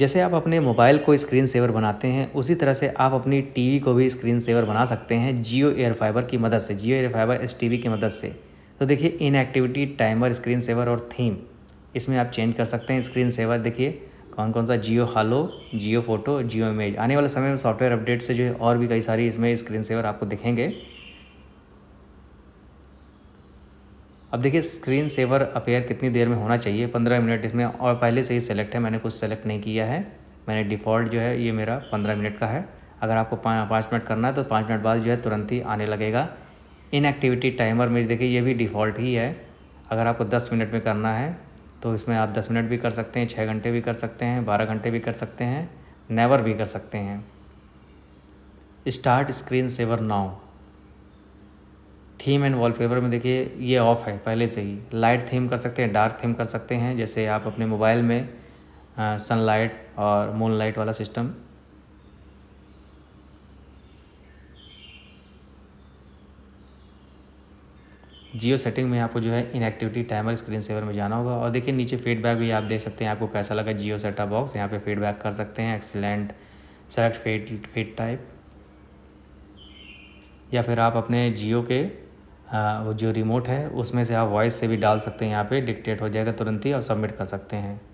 जैसे आप अपने मोबाइल को स्क्रीन सेवर बनाते हैं उसी तरह से आप अपनी टीवी को भी स्क्रीन सेवर बना सकते हैं जियो एयर फाइबर की मदद से जियो एयर फाइबर एस की मदद से तो देखिए इनएक्टिविटी टाइमर स्क्रीन सेवर और थीम इसमें आप चेंज कर सकते हैं स्क्रीन सेवर देखिए कौन कौन सा जियो हालो जियो फोटो जियो इमेज आने वाले समय में सॉफ्टवेयर अपडेट से जो है और भी कई सारी इसमें स्क्रीन सेवर आपको दिखेंगे अब देखिए स्क्रीन सेवर अपेयर कितनी देर में होना चाहिए पंद्रह मिनट इसमें और पहले से ही सेलेक्ट है मैंने कुछ सेलेक्ट नहीं किया है मैंने डिफ़ॉल्ट जो है ये मेरा पंद्रह मिनट का है अगर आपको पाँच मिनट करना है तो पाँच मिनट बाद जो है तुरंत ही आने लगेगा इनएक्टिविटी टाइमर मेरी देखिए ये भी डिफ़ॉल्ट ही है अगर आपको दस मिनट में करना है तो इसमें आप दस मिनट भी कर सकते हैं छः घंटे भी कर सकते हैं बारह घंटे भी कर सकते हैं नेवर भी कर सकते हैं start screen saver now theme and wallpaper में देखिए ये ऑफ़ है पहले से ही लाइट थीम कर सकते हैं डार्क थीम कर सकते हैं जैसे आप अपने मोबाइल में सनलाइट और मूनलाइट वाला सिस्टम जियो सेटिंग में आपको जो है इनएक्टिविटी टाइमर स्क्रीन सेवर में जाना होगा और देखिए नीचे फीडबैक भी आप देख सकते हैं आपको कैसा लगा जियो सेटा बॉक्स यहाँ पे फीडबैक कर सकते हैं excellent select feed feed type या फिर आप अपने जियो के जो रिमोट है उसमें से आप वॉइस से भी डाल सकते हैं यहाँ पे डिक्टेट हो जाएगा तुरंत ही और सबमिट कर सकते हैं